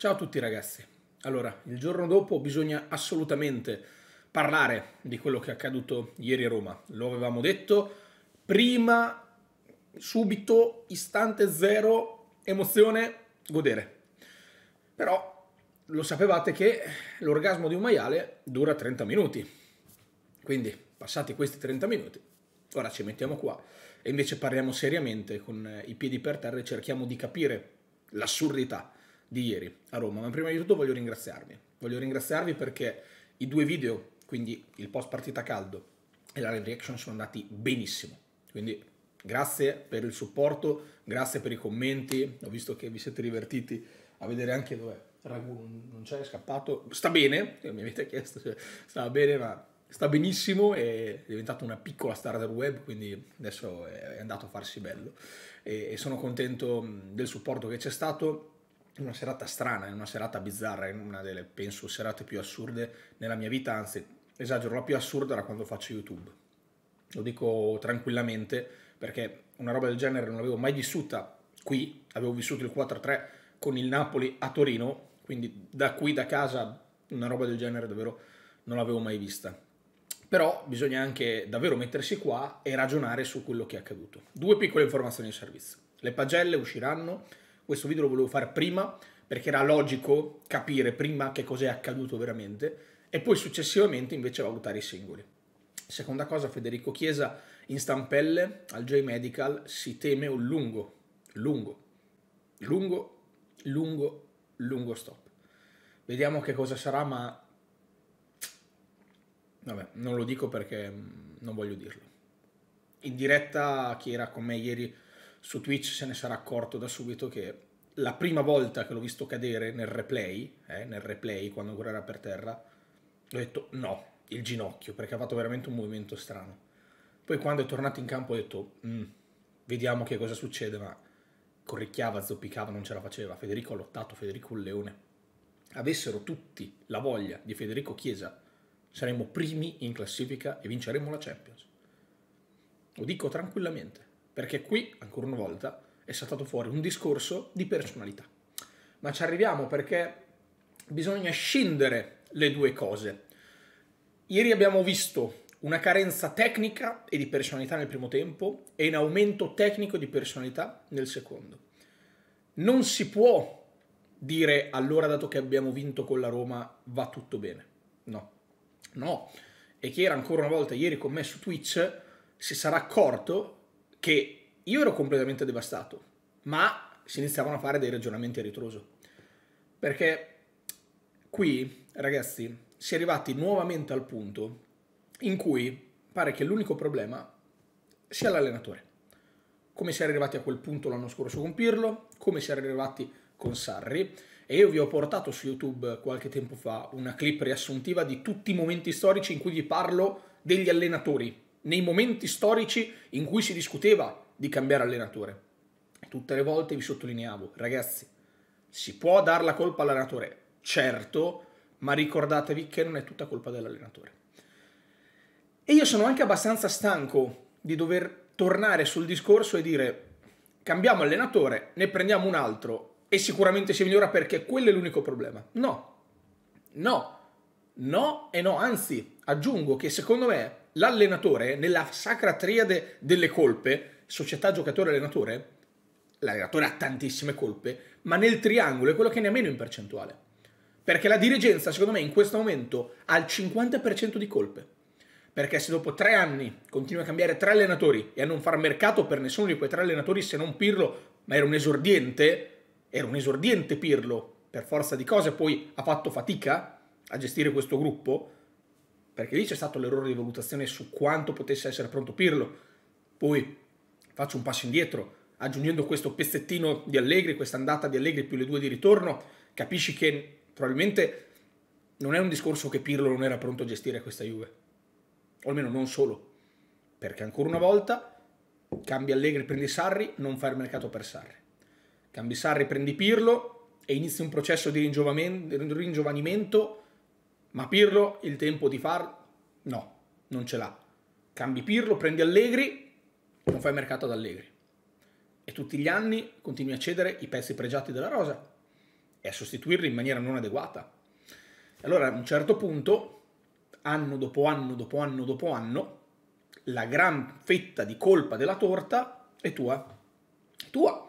Ciao a tutti ragazzi. Allora, il giorno dopo bisogna assolutamente parlare di quello che è accaduto ieri a Roma. Lo avevamo detto, prima, subito, istante zero, emozione, godere. Però lo sapevate che l'orgasmo di un maiale dura 30 minuti. Quindi, passati questi 30 minuti, ora ci mettiamo qua e invece parliamo seriamente con i piedi per terra e cerchiamo di capire l'assurdità di ieri a Roma, ma prima di tutto voglio ringraziarvi. Voglio ringraziarvi perché i due video, quindi il post partita caldo e la live reaction sono andati benissimo. Quindi grazie per il supporto, grazie per i commenti, ho visto che vi siete divertiti a vedere anche dove Ragù non c'è, è scappato. Sta bene, eh, mi avete chiesto, se stava bene, ma sta benissimo è diventata una piccola star del web, quindi adesso è andato a farsi bello. E sono contento del supporto che c'è stato una serata strana, una serata bizzarra, una delle, penso, serate più assurde nella mia vita, anzi, esagero, la più assurda era quando faccio YouTube. Lo dico tranquillamente perché una roba del genere non l'avevo mai vissuta qui, avevo vissuto il 4-3 con il Napoli a Torino, quindi da qui, da casa, una roba del genere davvero non l'avevo mai vista. Però bisogna anche davvero mettersi qua e ragionare su quello che è accaduto. Due piccole informazioni di servizio. Le pagelle usciranno questo video lo volevo fare prima perché era logico capire prima che cos'è accaduto veramente e poi successivamente invece valutare i singoli. Seconda cosa, Federico Chiesa in stampelle al J Medical si teme un lungo, lungo, lungo, lungo, lungo stop. Vediamo che cosa sarà, ma vabbè, non lo dico perché non voglio dirlo. In diretta chi era con me ieri su Twitch se ne sarà accorto da subito che la prima volta che l'ho visto cadere nel replay, eh, nel replay quando ancora era per terra, ho detto no, il ginocchio, perché ha fatto veramente un movimento strano. Poi quando è tornato in campo ho detto mm, vediamo che cosa succede, ma corricchiava, zoppicava, non ce la faceva. Federico ha lottato, Federico un leone. Avessero tutti la voglia di Federico Chiesa, saremmo primi in classifica e vinceremmo la Champions. Lo dico tranquillamente perché qui, ancora una volta, è saltato fuori un discorso di personalità. Ma ci arriviamo perché bisogna scindere le due cose. Ieri abbiamo visto una carenza tecnica e di personalità nel primo tempo e un aumento tecnico di personalità nel secondo. Non si può dire allora dato che abbiamo vinto con la Roma va tutto bene. No. No. E chi era ancora una volta ieri con me su Twitch si sarà accorto che io ero completamente devastato, ma si iniziavano a fare dei ragionamenti a ritroso. Perché qui, ragazzi, si è arrivati nuovamente al punto in cui pare che l'unico problema sia l'allenatore. Come si è arrivati a quel punto l'anno scorso con Pirlo, come si è arrivati con Sarri. E io vi ho portato su YouTube qualche tempo fa una clip riassuntiva di tutti i momenti storici in cui vi parlo degli allenatori nei momenti storici in cui si discuteva di cambiare allenatore. Tutte le volte vi sottolineavo, ragazzi, si può dare la colpa all'allenatore, certo, ma ricordatevi che non è tutta colpa dell'allenatore. E io sono anche abbastanza stanco di dover tornare sul discorso e dire cambiamo allenatore, ne prendiamo un altro e sicuramente si migliora perché quello è l'unico problema. No, no, no e no, anzi aggiungo che secondo me l'allenatore nella sacra triade delle colpe, società, giocatore, allenatore, l'allenatore ha tantissime colpe, ma nel triangolo è quello che ne ha meno in percentuale. Perché la dirigenza, secondo me, in questo momento ha il 50% di colpe. Perché se dopo tre anni continui a cambiare tre allenatori e a non far mercato per nessuno di quei tre allenatori se non Pirlo, ma era un esordiente, era un esordiente Pirlo, per forza di cose, poi ha fatto fatica a gestire questo gruppo, perché lì c'è stato l'errore di valutazione su quanto potesse essere pronto Pirlo. Poi faccio un passo indietro, aggiungendo questo pezzettino di Allegri, questa andata di Allegri più le due di ritorno, capisci che probabilmente non è un discorso che Pirlo non era pronto a gestire questa Juve, o almeno non solo, perché ancora una volta cambi Allegri, prendi Sarri, non fai il mercato per Sarri. Cambi Sarri, prendi Pirlo e inizi un processo di ringiovanimento ma Pirlo il tempo di farlo? No, non ce l'ha. Cambi Pirlo, prendi Allegri, non fai mercato ad Allegri. E tutti gli anni continui a cedere i pezzi pregiati della rosa e a sostituirli in maniera non adeguata. E allora a un certo punto, anno dopo anno dopo anno dopo anno, la gran fetta di colpa della torta è tua. Tua.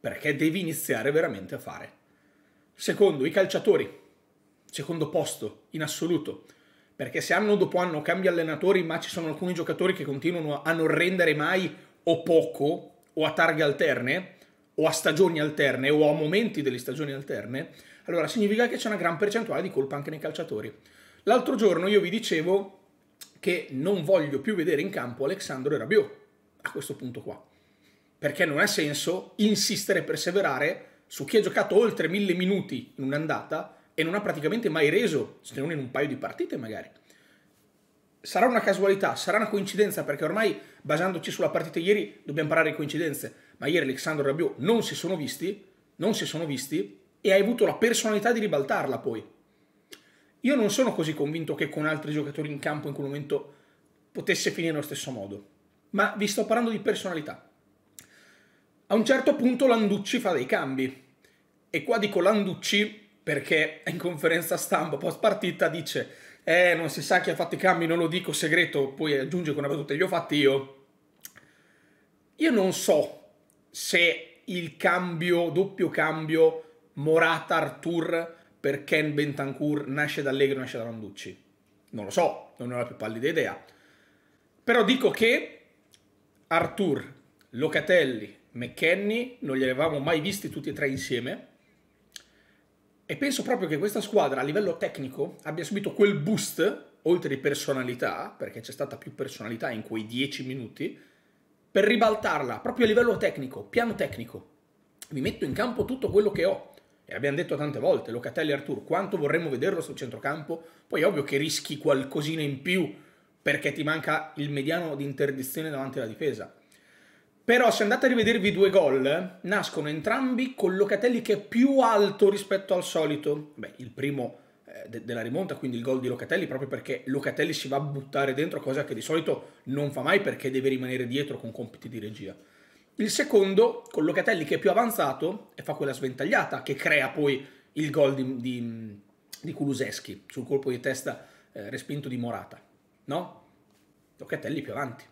Perché devi iniziare veramente a fare. Secondo i calciatori secondo posto in assoluto. Perché se anno dopo anno cambia allenatori, ma ci sono alcuni giocatori che continuano a non rendere mai o poco, o a targhe alterne, o a stagioni alterne, o a momenti delle stagioni alterne, allora significa che c'è una gran percentuale di colpa anche nei calciatori. L'altro giorno io vi dicevo che non voglio più vedere in campo Alexandro e Rabiot, a questo punto qua. Perché non ha senso insistere e perseverare su chi ha giocato oltre mille minuti in un'andata e non ha praticamente mai reso, se non in un paio di partite magari. Sarà una casualità, sarà una coincidenza, perché ormai basandoci sulla partita ieri dobbiamo parlare di coincidenze, ma ieri Alexandro Rabiot non si sono visti, non si sono visti, e hai avuto la personalità di ribaltarla poi. Io non sono così convinto che con altri giocatori in campo in quel momento potesse finire nello stesso modo, ma vi sto parlando di personalità. A un certo punto Landucci fa dei cambi, e qua dico Landucci perché in conferenza stampa post partita dice eh non si sa chi ha fatto i cambi, non lo dico segreto, poi aggiunge con una battuta li ho fatti io. Io non so se il cambio, doppio cambio Morata-Artur per Ken Bentancur nasce da Allegri o nasce da Randucci. Non lo so, non ho la più pallida idea. Però dico che Artur, Locatelli, McKenny non li avevamo mai visti tutti e tre insieme e penso proprio che questa squadra a livello tecnico abbia subito quel boost, oltre di personalità, perché c'è stata più personalità in quei dieci minuti, per ribaltarla proprio a livello tecnico, piano tecnico. Mi metto in campo tutto quello che ho. E abbiamo detto tante volte, Locatelli e Artur, quanto vorremmo vederlo sul centrocampo, poi è ovvio che rischi qualcosina in più perché ti manca il mediano di interdizione davanti alla difesa però se andate a rivedervi i due gol, nascono entrambi con Locatelli che è più alto rispetto al solito. Beh, il primo eh, de della rimonta, quindi il gol di Locatelli, proprio perché Locatelli si va a buttare dentro, cosa che di solito non fa mai perché deve rimanere dietro con compiti di regia. Il secondo, con Locatelli che è più avanzato, e fa quella sventagliata che crea poi il gol di, di, di Kuluseschi sul colpo di testa eh, respinto di Morata. No? Locatelli più avanti.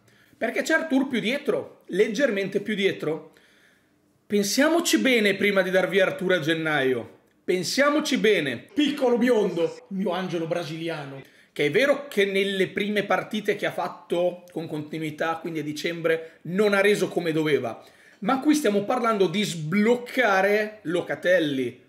Perché c'è Artur più dietro, leggermente più dietro. Pensiamoci bene prima di dar via Artur a gennaio. Pensiamoci bene. Piccolo biondo, mio angelo brasiliano. Che è vero che nelle prime partite che ha fatto con continuità, quindi a dicembre, non ha reso come doveva. Ma qui stiamo parlando di sbloccare Locatelli.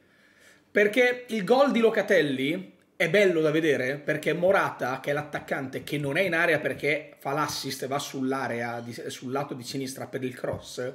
Perché il gol di Locatelli è bello da vedere perché Morata, che è l'attaccante che non è in area perché fa l'assist e va sull'area, sul lato di sinistra per il cross,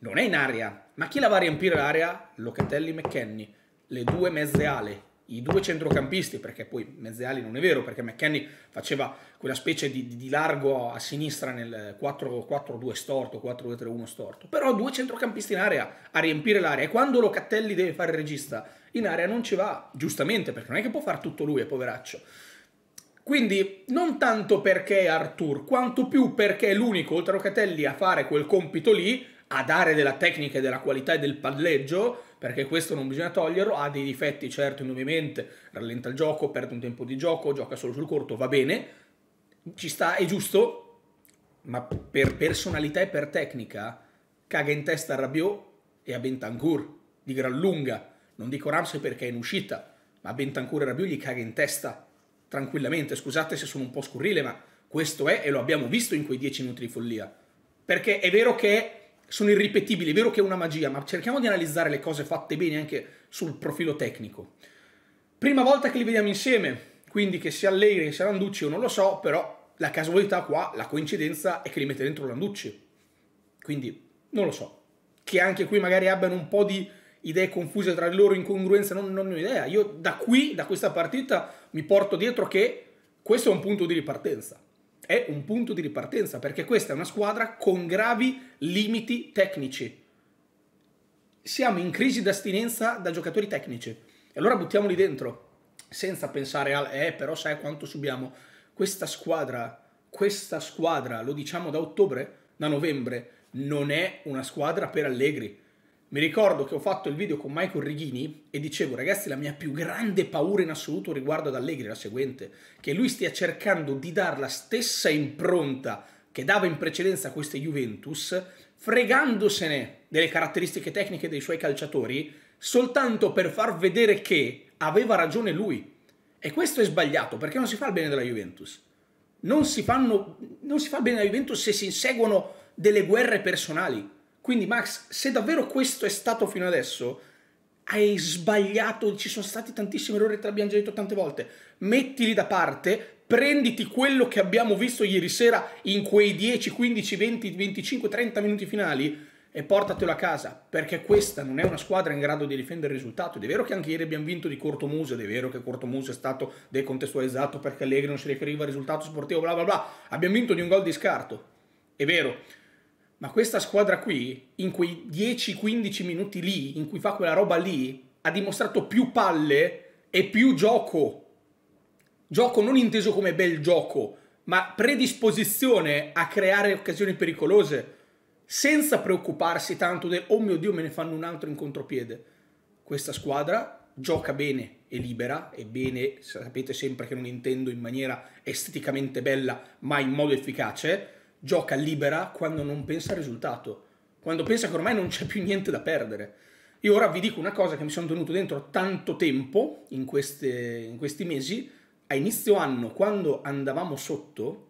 non è in area. Ma chi la va a riempire l'area? Locatelli e McKenny, le due mezze ali, i due centrocampisti, perché poi mezze ali non è vero, perché McKenny faceva quella specie di, di, di largo a sinistra nel 4-2 storto, 4-2-3-1 storto. Però due centrocampisti in area a riempire l'area. E quando Locatelli deve fare il regista in area non ci va, giustamente, perché non è che può far tutto lui, poveraccio. Quindi non tanto perché è Artur, quanto più perché è l'unico oltre a Rocatelli, a fare quel compito lì, a dare della tecnica e della qualità e del palleggio, perché questo non bisogna toglierlo, ha dei difetti certo indubbiamente, rallenta il gioco, perde un tempo di gioco, gioca solo sul corto, va bene, ci sta, è giusto, ma per personalità e per tecnica caga in testa a Rabiot e a Bentancur, di gran lunga, non dico Ramsey perché è in uscita, ma Bentancur e Rabiu gli caga in testa tranquillamente. Scusate se sono un po' scurrile, ma questo è e lo abbiamo visto in quei dieci minuti di follia. Perché è vero che sono irripetibili, è vero che è una magia, ma cerchiamo di analizzare le cose fatte bene anche sul profilo tecnico. Prima volta che li vediamo insieme, quindi che sia Allegri che sia Landucci, io non lo so, però la casualità qua, la coincidenza è che li mette dentro Landucci. Quindi non lo so. Che anche qui magari abbiano un po' di idee confuse tra loro, incongruenze, non, non ne ho idea. Io da qui, da questa partita, mi porto dietro che questo è un punto di ripartenza. È un punto di ripartenza perché questa è una squadra con gravi limiti tecnici. Siamo in crisi d'astinenza da giocatori tecnici. E allora buttiamoli dentro, senza pensare al eh, però sai quanto subiamo. Questa squadra, questa squadra, lo diciamo da ottobre, da novembre, non è una squadra per Allegri mi ricordo che ho fatto il video con Michael Righini e dicevo, ragazzi, la mia più grande paura in assoluto riguardo ad Allegri è la seguente, che lui stia cercando di dare la stessa impronta che dava in precedenza a queste Juventus, fregandosene delle caratteristiche tecniche dei suoi calciatori, soltanto per far vedere che aveva ragione lui. E questo è sbagliato, perché non si fa il bene della Juventus. Non si, fanno, non si fa il bene della Juventus se si inseguono delle guerre personali quindi Max, se davvero questo è stato fino adesso, hai sbagliato, ci sono stati tantissimi errori, te l'abbiamo già detto tante volte, mettili da parte, prenditi quello che abbiamo visto ieri sera in quei 10, 15, 20, 25, 30 minuti finali e portatelo a casa, perché questa non è una squadra in grado di difendere il risultato. Ed è vero che anche ieri abbiamo vinto di Corto Muso, ed è vero che Corto Muso è stato decontestualizzato perché Allegri non si riferiva al risultato sportivo, bla bla bla. Abbiamo vinto di un gol di scarto, è vero ma questa squadra qui, in quei 10-15 minuti lì, in cui fa quella roba lì, ha dimostrato più palle e più gioco. Gioco non inteso come bel gioco, ma predisposizione a creare occasioni pericolose, senza preoccuparsi tanto del oh mio Dio me ne fanno un altro in contropiede. Questa squadra gioca bene e libera, e bene sapete sempre che non intendo in maniera esteticamente bella, ma in modo efficace gioca libera quando non pensa al risultato, quando pensa che ormai non c'è più niente da perdere. Io ora vi dico una cosa che mi sono tenuto dentro tanto tempo in, queste, in questi mesi, a inizio anno quando andavamo sotto,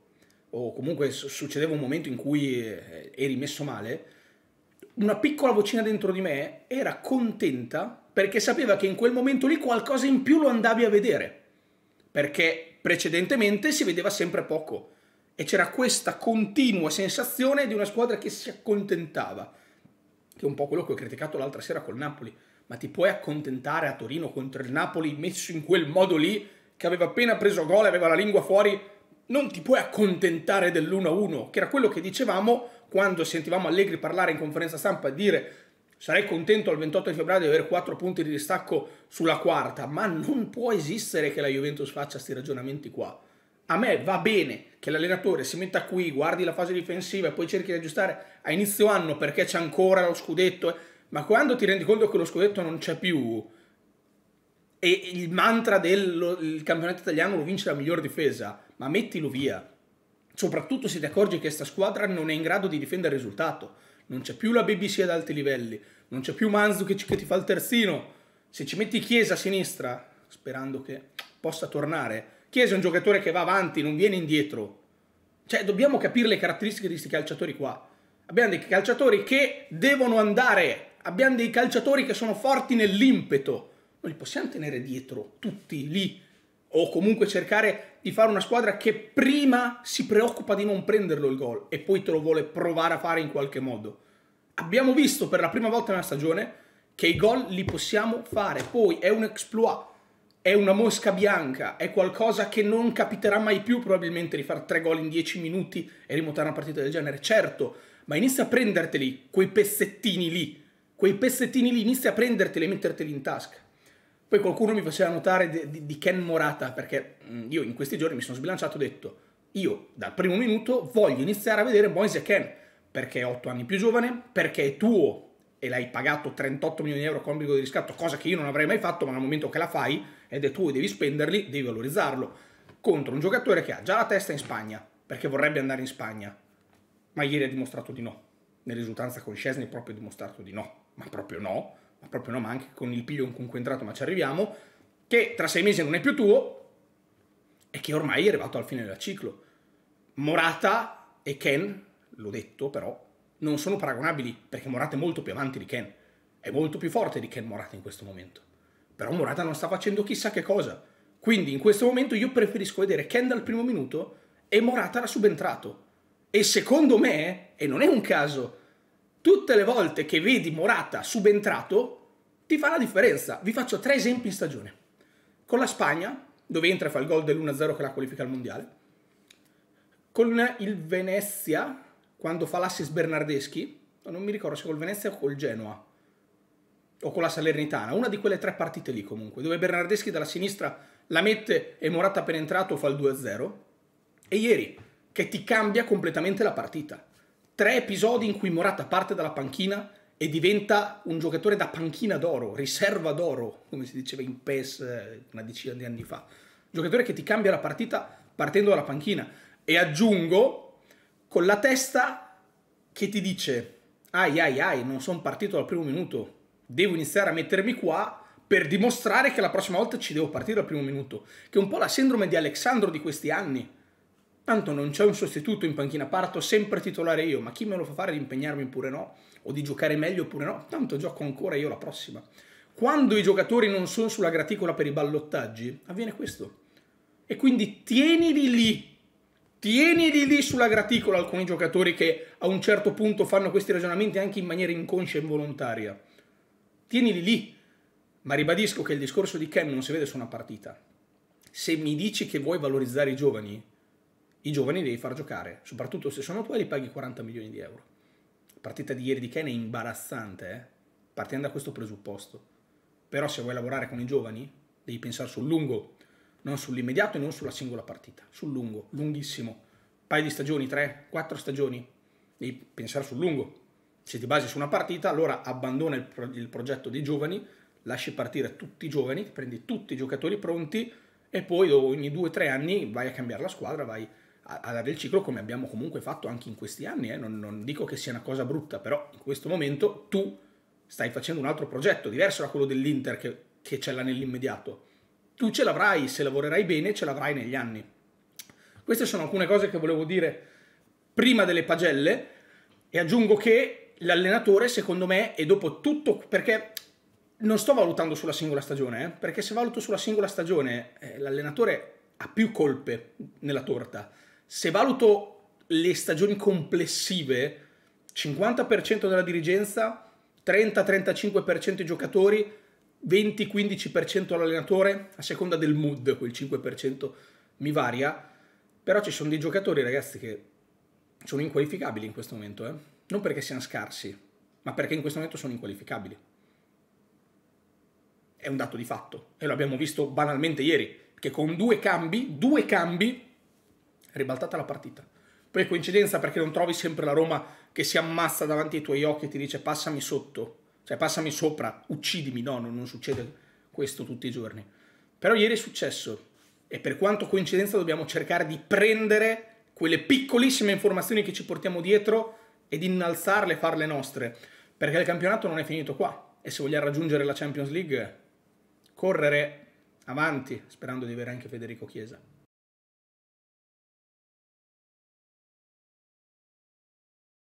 o comunque succedeva un momento in cui eh, eri messo male, una piccola vocina dentro di me era contenta perché sapeva che in quel momento lì qualcosa in più lo andavi a vedere, perché precedentemente si vedeva sempre poco e c'era questa continua sensazione di una squadra che si accontentava, che è un po' quello che ho criticato l'altra sera col Napoli, ma ti puoi accontentare a Torino contro il Napoli messo in quel modo lì, che aveva appena preso gol e aveva la lingua fuori, non ti puoi accontentare dell'1-1, che era quello che dicevamo quando sentivamo Allegri parlare in conferenza stampa e dire sarei contento al 28 di febbraio di avere 4 punti di distacco sulla quarta, ma non può esistere che la Juventus faccia questi ragionamenti qua. A me va bene che l'allenatore si metta qui, guardi la fase difensiva e poi cerchi di aggiustare a inizio anno perché c'è ancora lo scudetto, eh. ma quando ti rendi conto che lo scudetto non c'è più e il mantra del campionato italiano lo vince la miglior difesa, ma mettilo via. Soprattutto se ti accorgi che questa squadra non è in grado di difendere il risultato. Non c'è più la BBC ad alti livelli, non c'è più Manzukic che ti fa il terzino. Se ci metti Chiesa a sinistra, sperando che possa tornare. Chiesa è un giocatore che va avanti, non viene indietro. Cioè, dobbiamo capire le caratteristiche di questi calciatori qua. Abbiamo dei calciatori che devono andare, abbiamo dei calciatori che sono forti nell'impeto. Non li possiamo tenere dietro, tutti lì, o comunque cercare di fare una squadra che prima si preoccupa di non prenderlo il gol e poi te lo vuole provare a fare in qualche modo. Abbiamo visto per la prima volta nella stagione che i gol li possiamo fare, poi è un exploit è una mosca bianca, è qualcosa che non capiterà mai più probabilmente di fare tre gol in dieci minuti e rimontare una partita del genere, certo, ma inizia a prenderteli quei pezzettini lì, quei pezzettini lì, inizia a prenderteli e metterteli in tasca. Poi qualcuno mi faceva notare di, di, di Ken Morata, perché mm, io in questi giorni mi sono sbilanciato e ho detto, io dal primo minuto voglio iniziare a vedere Moise Ken, perché è otto anni più giovane, perché è tuo e l'hai pagato 38 milioni di euro con obbligo di riscatto, cosa che io non avrei mai fatto, ma nel momento che la fai ed è tuo e devi spenderli, devi valorizzarlo, contro un giocatore che ha già la testa in Spagna, perché vorrebbe andare in Spagna, ma ieri ha dimostrato di no. Nell'esultanza con Scesni proprio ha dimostrato di no, ma proprio no, ma proprio no, ma anche con il piglio con cui è entrato, ma ci arriviamo, che tra sei mesi non è più tuo e che ormai è arrivato al fine del ciclo. Morata e Ken, l'ho detto però, non sono paragonabili perché Morata è molto più avanti di Ken. È molto più forte di Ken Morata in questo momento. Però Morata non sta facendo chissà che cosa. Quindi in questo momento io preferisco vedere Ken dal primo minuto e Morata era subentrato. E secondo me, e non è un caso, tutte le volte che vedi Morata subentrato ti fa la differenza. Vi faccio tre esempi in stagione. Con la Spagna, dove entra e fa il gol dell'1-0 che la qualifica al mondiale. Con il Venezia, quando fa l'assist Bernardeschi, non mi ricordo se col Venezia o col Genoa, o con la Salernitana, una di quelle tre partite lì comunque, dove Bernardeschi dalla sinistra la mette e Morata appena entrato fa il 2-0, e ieri che ti cambia completamente la partita. Tre episodi in cui Morata parte dalla panchina e diventa un giocatore da panchina d'oro, riserva d'oro, come si diceva in PES eh, una decina di anni fa. Giocatore che ti cambia la partita partendo dalla panchina. E aggiungo con la testa che ti dice ai ai ai non sono partito dal primo minuto, devo iniziare a mettermi qua per dimostrare che la prossima volta ci devo partire dal primo minuto, che è un po' la sindrome di Alessandro di questi anni. Tanto non c'è un sostituto in panchina, parto sempre titolare io, ma chi me lo fa fare di impegnarmi oppure no? O di giocare meglio oppure no? Tanto gioco ancora io la prossima. Quando i giocatori non sono sulla graticola per i ballottaggi, avviene questo. E quindi tienili lì tieni di lì sulla graticola alcuni giocatori che a un certo punto fanno questi ragionamenti anche in maniera inconscia e involontaria. Tieni di lì. Ma ribadisco che il discorso di Ken non si vede su una partita. Se mi dici che vuoi valorizzare i giovani, i giovani devi far giocare, soprattutto se sono tuoi li paghi 40 milioni di euro. La partita di ieri di Ken è imbarazzante, eh? partendo da questo presupposto. Però se vuoi lavorare con i giovani, devi pensare sul lungo, non sull'immediato e non sulla singola partita, sul lungo, lunghissimo, un paio di stagioni, tre, quattro stagioni, devi pensare sul lungo. Se ti basi su una partita, allora abbandona il, pro il progetto dei giovani, lasci partire tutti i giovani, prendi tutti i giocatori pronti e poi ogni due o tre anni vai a cambiare la squadra, vai a, a dare il ciclo come abbiamo comunque fatto anche in questi anni. Eh. Non, non dico che sia una cosa brutta, però in questo momento tu stai facendo un altro progetto, diverso da quello dell'Inter che, che ce l'ha nell'immediato tu ce l'avrai, se lavorerai bene, ce l'avrai negli anni. Queste sono alcune cose che volevo dire prima delle pagelle e aggiungo che l'allenatore, secondo me, e dopo tutto, perché non sto valutando sulla singola stagione, eh, perché se valuto sulla singola stagione eh, l'allenatore ha più colpe nella torta. Se valuto le stagioni complessive, 50% della dirigenza, 30-35% i giocatori, 20-15% all'allenatore, a seconda del mood, quel 5% mi varia, però ci sono dei giocatori, ragazzi, che sono inqualificabili in questo momento, eh? non perché siano scarsi, ma perché in questo momento sono inqualificabili. È un dato di fatto e lo abbiamo visto banalmente ieri, che con due cambi, due cambi, è ribaltata la partita. Poi coincidenza perché non trovi sempre la Roma che si ammazza davanti ai tuoi occhi e ti dice passami sotto, cioè passami sopra, uccidimi, no, non, non succede questo tutti i giorni. Però ieri è successo e per quanto coincidenza dobbiamo cercare di prendere quelle piccolissime informazioni che ci portiamo dietro ed innalzarle, farle nostre, perché il campionato non è finito qua e se vogliamo raggiungere la Champions League, correre avanti, sperando di avere anche Federico Chiesa.